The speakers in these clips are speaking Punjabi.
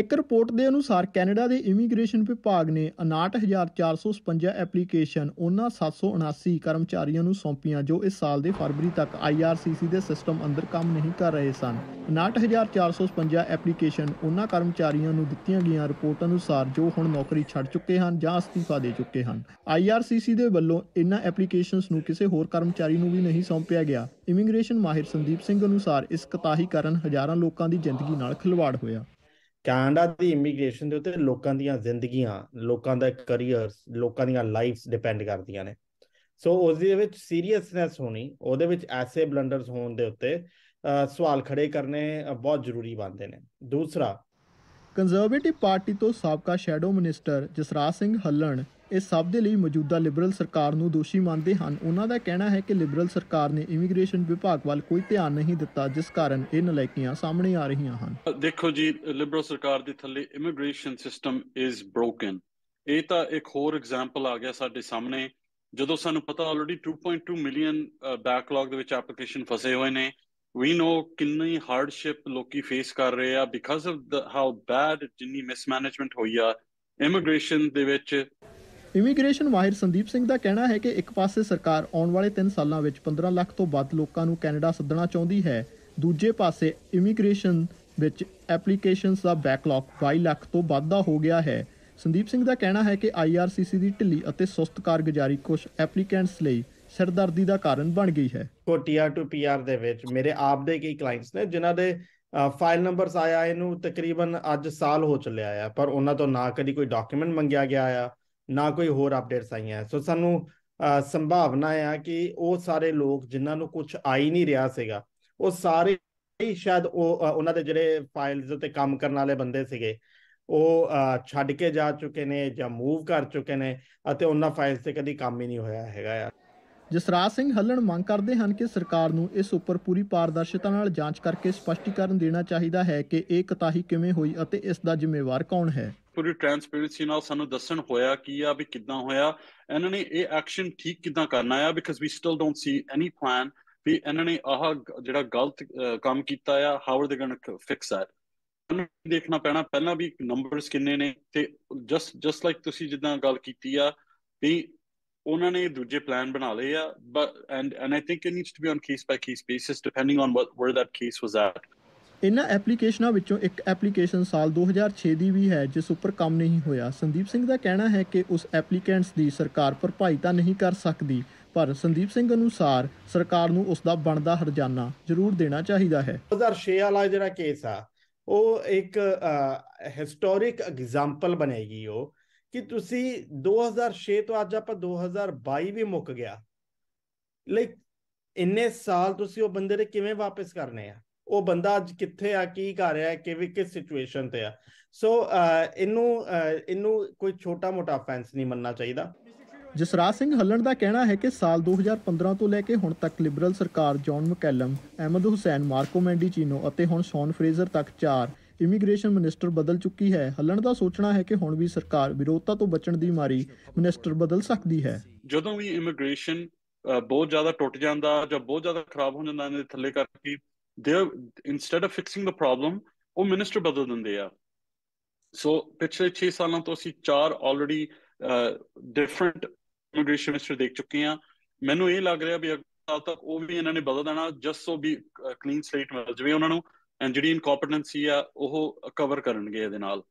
ਇੱਕ ਰਿਪੋਰਟ ਦੇ ਅਨੁਸਾਰ ਕੈਨੇਡਾ ਦੇ ਇਮੀਗ੍ਰੇਸ਼ਨ ਵਿਭਾਗ ਨੇ 59457 ਐਪਲੀਕੇਸ਼ਨ ਉਹਨਾਂ 779 ਕਰਮਚਾਰੀਆਂ ਨੂੰ ਸੌਂਪੀਆਂ ਜੋ ਇਸ ਸਾਲ ਦੇ ਫਰਵਰੀ ਤੱਕ IRCC ਦੇ ਸਿਸਟਮ ਅੰਦਰ ਕੰਮ ਨਹੀਂ ਕਰ ਰਹੇ ਸਨ 59457 ਐਪਲੀਕੇਸ਼ਨ ਉਹਨਾਂ ਕਰਮਚਾਰੀਆਂ ਨੂੰ ਦਿੱਤੀਆਂ ਗਈਆਂ ਰਿਪੋਰਟ ਅਨੁਸਾਰ ਜੋ ਹੁਣ ਨੌਕਰੀ ਛੱਡ ਚੁੱਕੇ ਹਨ ਜਾਂ ਅਸਤੀਫਾ ਦੇ ਚੁੱਕੇ ਹਨ IRCC ਦੇ ਵੱਲੋਂ ਇਨ੍ਹਾਂ ਐਪਲੀਕੇਸ਼ਨਸ ਨੂੰ ਕਿਸੇ ਹੋਰ ਕਰਮਚਾਰੀ ਨੂੰ ਵੀ ਨਹੀਂ ਸੌਂਪਿਆ ਗਿਆ ਇਮੀਗ੍ਰੇਸ਼ਨ ਮਾਹਿਰ ਸੰਦੀਪ ਸਿੰਘ ਅਨੁਸਾਰ ਇਸ ਕਤਾਹੀ ਕਾਰਨ ਹਜ਼ਾਰਾਂ ਲੋਕਾਂ ਦੀ ਜ਼ਿੰਦਗੀ ਨਾਲ ਖਿਲਵਾੜ ਹੋਇਆ ਕੈਨੇਡਾ ਦੀ ਇਮੀਗ੍ਰੇਸ਼ਨ ਦੇ ਉੱਤੇ ਲੋਕਾਂ ਦੀਆਂ ਜ਼ਿੰਦਗੀਆਂ ਲੋਕਾਂ ਦਾ ਕੈਰੀਅਰਸ ਲੋਕਾਂ ਦੀਆਂ ਲਾਈਫਸ ਡਿਪੈਂਡ ਕਰਦੀਆਂ ਨੇ ਸੋ ਉਸ ਦੇ ਵਿੱਚ ਸੀਰੀਅਸਨੈਸ ਹੋਣੀ ਉਹਦੇ ਵਿੱਚ ਐਸੇ ਬਲੰਡਰਸ ਹੋਣ ਦੇ ਉੱਤੇ ਸਵਾਲ ਖੜੇ ਕਰਨੇ ਬਹੁਤ ਜ਼ਰੂਰੀ ਬਣਦੇ ਨੇ ਦੂਸਰਾ ਕੰਜ਼ਰਵੇਟਿਵ ਪਾਰਟੀ ਤੋਂ ਸਾਬਕਾ ਸ਼ੈਡੋ ਮਿਨਿਸਟਰ ਜਸਰਾਜ ਸਿੰਘ ਹੱਲਣ ਇਹ ਸਭ ਦੇ ਲਈ ਮੌਜੂਦਾ ਲਿਬਰਲ ਸਰਕਾਰ ਨੂੰ ਦੋਸ਼ੀ ਮੰਨਦੇ ਹਨ ਉਹਨਾਂ ਦਾ ਕਹਿਣਾ ਹੈ ਕਿ ਲਿਬਰਲ ਸਰਕਾਰ ਨੇ ਇਮੀਗ੍ਰੇਸ਼ਨ ਵਿਭਾਗ ਵੱਲ ਕੋਈ ਧਿਆਨ ਨਹੀਂ ਦਿੱਤਾ ਜਿਸ ਕਾਰਨ ਇਹ ਨਲਾਇਕੀਆਂ ਸਾਹਮਣੇ ਆ ਰਹੀਆਂ ਹਨ ਦੇਖੋ ਜੀ ਲਿਬਰਲ ਸਰਕਾਰ ਦੇ ਥੱਲੇ ਇਮੀਗ੍ਰੇਸ਼ਨ ਸਿਸਟਮ ਇਜ਼ ਬ੍ਰੋਕਨ ਇਹ ਤਾਂ ਇੱਕ ਹੋਰ ਐਗਜ਼ਾਮਪਲ ਆ ਗਿਆ ਸਾਡੇ ਸਾਹਮਣੇ ਜਦੋਂ ਸਾਨੂੰ ਪਤਾ ਆਲਰੇਡੀ 2.2 ਮਿਲੀਅਨ ਬੈਕਲੌਗ ਦੇ ਵਿੱਚ ਐਪਲੀਕੇਸ਼ਨ ਫਸੇ ਹੋਏ ਨੇ ਵੀ ਨੋ ਕਿੰਨੀ ਹਾਰਡਸ਼ਿਪ ਲੋਕੀ ਫੇਸ ਕਰ ਰਹੇ ਆ ਬਿਕਾਜ਼ ਆਫ ਹਾਊ ਬੈਡ ਜਿੰਨੀ ਮਿਸਮੈਨੇਜਮੈਂਟ ਹੋਈ ਆ ਇਮੀਗ੍ਰੇਸ਼ਨ ਦੇ ਵਿੱਚ ਇਮੀਗ੍ਰੇਸ਼ਨ ਮਾਹਿਰ ਸੰਦੀਪ ਸਿੰਘ ਦਾ ਕਹਿਣਾ ਹੈ ਕਿ ਇੱਕ ਪਾਸੇ ਸਰਕਾਰ ਆਉਣ ਵਾਲੇ 3 ਸਾਲਾਂ ਵਿੱਚ 15 ਲੱਖ ਤੋਂ ਵੱਧ ਲੋਕਾਂ ਨੂੰ ਕੈਨੇਡਾ ਸੱਦਣਾ ਚਾਹੁੰਦੀ ਹੈ ਦੂਜੇ ਪਾਸੇ ਇਮੀਗ੍ਰੇਸ਼ਨ ਵਿੱਚ ਐਪਲੀਕੇਸ਼ਨਸ ਦਾ ਬੈਕਲੌਗ 22 ਲੱਖ ਤੋਂ ਵੱਧ ਦਾ ਹੋ ਗਿਆ ਹੈ ਸੰਦੀਪ ਸਿੰਘ ਦਾ ਕਹਿਣਾ ਹੈ ਕਿ ਆਈਆਰਸੀਸੀ ਦੀ ਢਿੱਲੀ ਅਤੇ ਸੁਸਤ ਕਾਰਗੁਜ਼ਾਰੀ ਕੁਝ ਐਪਲੀਕੈਂਟਸ ਲਈ ਸਿਰਦਰਦੀ ਦਾ ਕਾਰਨ ਬਣ ਗਈ ਹੈ ਕੋਟੀਆਰ ਟੂ ਪੀਆਰ ਦੇ ਵਿੱਚ ਮੇਰੇ ਆਪ ਦੇ ਕਈ ਕਲਾਇੰਟਸ ਨੇ ਜਿਨ੍ਹਾਂ ਦੇ ਫਾਈਲ ਨੰਬਰਸ ਆਇਆ ਇਹਨੂੰ ਤਕਰੀਬਨ ਅੱਜ ਸਾਲ ਹੋ ਚੁੱਲਿਆ ਆ ਪਰ ਉਹਨਾਂ ਤੋਂ ਨਾ ਕਦੀ ਕੋਈ ਡਾਕੂਮੈਂਟ ਮੰਗਿਆ ਗਿਆ ਆ ਨਾ ਕੋਈ ਹੋਰ ਅਪਡੇਟਸ ਆਈਆਂ ਸੋ ਸਾਨੂੰ ਸੰਭਾਵਨਾ ਆ ਕਿ ਉਹ ਸਾਰੇ ਲੋਕ ਜਿਨ੍ਹਾਂ ਨੂੰ ਕੁਝ ਆਈ ਨਹੀਂ ਰਿਹਾ ਸੀਗਾ ਉਹ ਸਾਰੇ ਹੀ ਸ਼ਾਇਦ ਉਹ ਉਹਨਾਂ ਦੇ ਜਿਹੜੇ ਫਾਈਲਸ ਤੇ ਕੰਮ ਕਰਨ ਵਾਲੇ ਬੰਦੇ ਸੀਗੇ ਉਹ ਛੱਡ ਕੇ ਜਾ ਚੁੱਕੇ ਨੇ ਜਾਂ ਮੂਵ ਕਰ ਚੁੱਕੇ ਨੇ ਅਤੇ ਉਹਨਾਂ ਫਾਈਲਸ ਤੇ ਕਦੀ ਕੰਮ ਹੀ ਨਹੀਂ ਹੋਇਆ ਹੈਗਾ ਯਾਰ ਜਸਰਾਜ ਸਿੰਘ ਹੱਲਣ ਮੰਗ ਕਰਦੇ ਹਨ ਕਿ ਸਰਕਾਰ ਨੂੰ ਇਸ ਉੱਪਰ ਪੂਰੀ ਪਾਰਦਰਸ਼ਤਾ ਨਾਲ ਜਾਂਚ ਕਰਕੇ ਸਪਸ਼ਟੀਕਰਨ ਦੇਣਾ ਚਾਹੀਦਾ ਹੈ ਕਿ ਇਹ ਕਤਾਹੀ ਕਿਵੇਂ ਹੋਈ ਅਤੇ ਇਸ ਦਾ ਜ਼ਿੰਮੇਵਾਰ ਕੌਣ ਹੈ ਪੂਰੀ ਟ੍ਰਾਂਸਪੇਰੈਂਸੀ ਨਾਲ ਸਾਨੂੰ ਦੱਸਣ ਹੋਇਆ ਕੀ ਆ ਵੀ ਕਿੱਦਾਂ ਹੋਇਆ ਇਹਨਾਂ ਨੇ ਇਹ ਐਕਸ਼ਨ ਠੀਕ ਕਿੱਦਾਂ ਕਰਨਾ ਆ because we still don't see any plan ਵੀ ਇਹਨਾਂ ਨੇ ਆਹ ਜਿਹੜਾ ਗਲਤ ਕੰਮ ਕੀਤਾ ਆ how are they going to fix that ਦੇਖਣਾ ਪੈਣਾ ਪਹਿਲਾਂ ਵੀ ਨੰਬਰਸ ਕਿੰਨੇ ਨੇ ਤੇ ਜਸਟ ਜਸਟ ਲਾਈਕ ਤੁਸੀਂ ਜਿੱਦਾਂ ਗੱਲ ਕੀਤੀ ਆ ਵੀ ਉਹਨਾਂ ਨੇ ਦੂਜੇ ਪਲਾਨ ਬਣਾ ਲਏ ਆ but and and I think it needs to be on case by case basis depending on what where that case was at ਇਨ੍ਹਾਂ ਐਪਲੀਕੇਸ਼ਨਾਂ ਵਿੱਚੋਂ ਇੱਕ ਐਪਲੀਕੇਸ਼ਨ ਸਾਲ 2006 ਦੀ ਵੀ ਹੈ ਜਿਸ ਉੱਪਰ ਕੰਮ ਨਹੀਂ ਹੋਇਆ ਸੰਦੀਪ ਸਿੰਘ ਦਾ ਕਹਿਣਾ ਹੈ ਕਿ ਉਸ ਐਪਲੀਕੈਂਟਸ ਦੀ ਸਰਕਾਰ ਭਰਪਾਈ ਤਾਂ ਨਹੀਂ ਕਰ ਸਕਦੀ ਪਰ ਸੰਦੀਪ ਸਿੰਘ ਅਨੁਸਾਰ ਸਰਕਾਰ ਨੂੰ ਉਸ ਦਾ ਬਣਦਾ ਹਰਜਾਨਾ ਜ਼ਰੂਰ ਦੇਣਾ ਚਾਹੀਦਾ ਹੈ 2006 ਵਾਲਾ ਜਿਹੜਾ ਕੇਸ ਆ ਉਹ ਇੱਕ ਹਿਸਟੋਰਿਕ ਐਗਜ਼ਾਮਪਲ ਬਣੇਗੀ ਉਹ ਕਿ ਤੁਸੀਂ 2006 ਤੋਂ ਅੱਜ ਆਪਾਂ 2022 ਵੀ ਮੁੱਕ ਗਿਆ ਲਾਈਕ ਇੰਨੇ ਸਾਲ ਤੁਸੀਂ ਉਹ ਬੰਦੇ ਦੇ ਕਿਵੇਂ ਵਾਪਸ ਕਰਨੇ ਆ ਉਹ ਬੰਦਾ ਕਿੱਥੇ ਆ ਕੀ ਕਰ ਰਿਹਾ ਹੈ ਕਿ ਵੀ ਕਿਸ ਸਿਚੁਏਸ਼ਨ ਤੇ ਆ ਸੋ ਇਹਨੂੰ ਇਹਨੂੰ ਕੋਈ ਛੋਟਾ ਮੋਟਾ ਫੈਂਸ ਨਹੀਂ ਮੰਨਣਾ ਚਾਹੀਦਾ ਜਸਰਾਜ ਸਿੰਘ ਹੱਲਣ ਦਾ ਕਹਿਣਾ ਹੈ ਕਿ ਸਾਲ 2015 ਤੋਂ ਲੈ ਕੇ ਹੁਣ ਤੱਕ ਲਿਬਰਲ ਸਰਕਾਰ John McCallum, Ahmed Hussen, Marco Mendicino ਅਤੇ ਹੁਣ ਸ਼ੌਨ ਫਰੇਜ਼ਰ ਤੱਕ ਚਾਰ ਇਮੀਗ੍ਰੇਸ਼ਨ ਮਿਨਿਸਟਰ ਬਦਲ ਚੁੱਕੀ ਹੈ ਹੱਲਣ ਦਾ ਸੋਚਣਾ ਹੈ ਕਿ ਹੁਣ ਵੀ ਸਰਕਾਰ ਵਿਰੋਧਤਾ ਤੋਂ ਬਚਣ ਦੀ ਮਾਰੀ ਮਿਨਿਸਟਰ ਬਦਲ ਸਕਦੀ ਹੈ ਜਦੋਂ ਵੀ ਇਮੀਗ੍ਰੇਸ਼ਨ ਬਹੁਤ ਜ਼ਿਆਦਾ ਟੁੱਟ ਜਾਂਦਾ ਜਾਂ ਬਹੁਤ ਜ਼ਿਆਦਾ ਖਰਾਬ ਹੋ ਜਾਂਦਾ ਇਹਦੇ ਥੱਲੇ ਕਰਕੇ they're instead of fixing the problem ਉਹ ਮਿਨਿਸਟਰ ਬਦਲ ਦਿੰਦੇ ਆ ਸੋ ਪਿਛਲੇ 6 ਸਾਲਾਂ ਤੋਂ ਅਸੀਂ ਚਾਰ ਆਲਰੇਡੀ ਡਿਫਰੈਂਟ ਇਮੀਗ੍ਰੇਸ਼ਨ ਮਿਨਿਸਟਰ ਦੇਖ ਚੁੱਕੇ ਆ ਮੈਨੂੰ ਇਹ ਲੱਗ ਰਿਹਾ ਵੀ ਅਗਲਾ ਤੱਕ ਉਹ ਵੀ ਇਹਨਾਂ ਨੇ ਬਦਲ ਦੇਣਾ ਜਸ ਸੋ ਵੀ ਕਲੀਨ ਸਲੇਟ ਮਿਲ ਜਵੇ ਉਹਨਾਂ ਨੂੰ ਐਂਡ ਜਿਹੜੀ ਇਨਕੋਪਟੈਂਸੀ ਆ ਉਹ ਕਵਰ ਕਰਨਗੇ ਇਹਦੇ ਨਾਲ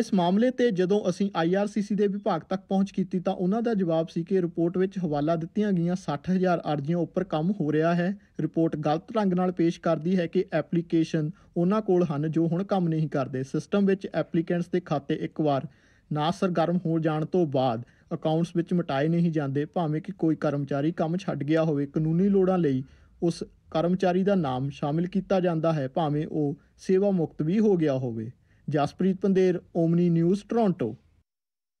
ਇਸ ਮਾਮਲੇ ਤੇ ਜਦੋਂ ਅਸੀਂ ਆਈਆਰਸੀਸੀ ਦੇ ਵਿਭਾਗ ਤੱਕ ਪਹੁੰਚ ਕੀਤੀ ਤਾਂ ਉਹਨਾਂ ਦਾ ਜਵਾਬ ਸੀ ਕਿ ਰਿਪੋਰਟ ਵਿੱਚ ਹਵਾਲਾ ਦਿੱਤੀਆਂ ਗਈਆਂ 60000 ਅਰਜ਼ੀਆਂ ਉੱਪਰ ਕੰਮ ਹੋ ਰਿਹਾ ਹੈ ਰਿਪੋਰਟ ਗਲਤ ਢੰਗ ਨਾਲ ਪੇਸ਼ ਕਰਦੀ ਹੈ ਕਿ ਐਪਲੀਕੇਸ਼ਨ ਉਹਨਾਂ ਕੋਲ ਹਨ ਜੋ ਹੁਣ ਕੰਮ ਨਹੀਂ ਕਰਦੇ ਸਿਸਟਮ ਵਿੱਚ ਐਪਲੀਕੈਂਟਸ ਦੇ ਖਾਤੇ ਇੱਕ ਵਾਰ ਨਾ ਸਰਗਰਮ ਹੋ ਜਾਣ ਤੋਂ ਬਾਅਦ ਅਕਾਊਂਟਸ ਵਿੱਚ ਮਟਾਏ ਨਹੀਂ ਜਾਂਦੇ ਭਾਵੇਂ ਕਿ ਕੋਈ ਕਰਮਚਾਰੀ ਕੰਮ ਛੱਡ ਗਿਆ ਹੋਵੇ ਕਾਨੂੰਨੀ ਲੋੜਾਂ ਲਈ ਉਸ ਕਰਮਚਾਰੀ ਦਾ ਨਾਮ ਸ਼ਾਮਿਲ ਕੀਤਾ ਜਾਂਦਾ ਹੈ ਭਾਵੇਂ ਉਹ ਸੇਵਾ ਮੁਕਤ ਵੀ ਹੋ ਗਿਆ ਹੋਵੇ Jaspreet Pander Omni News Toronto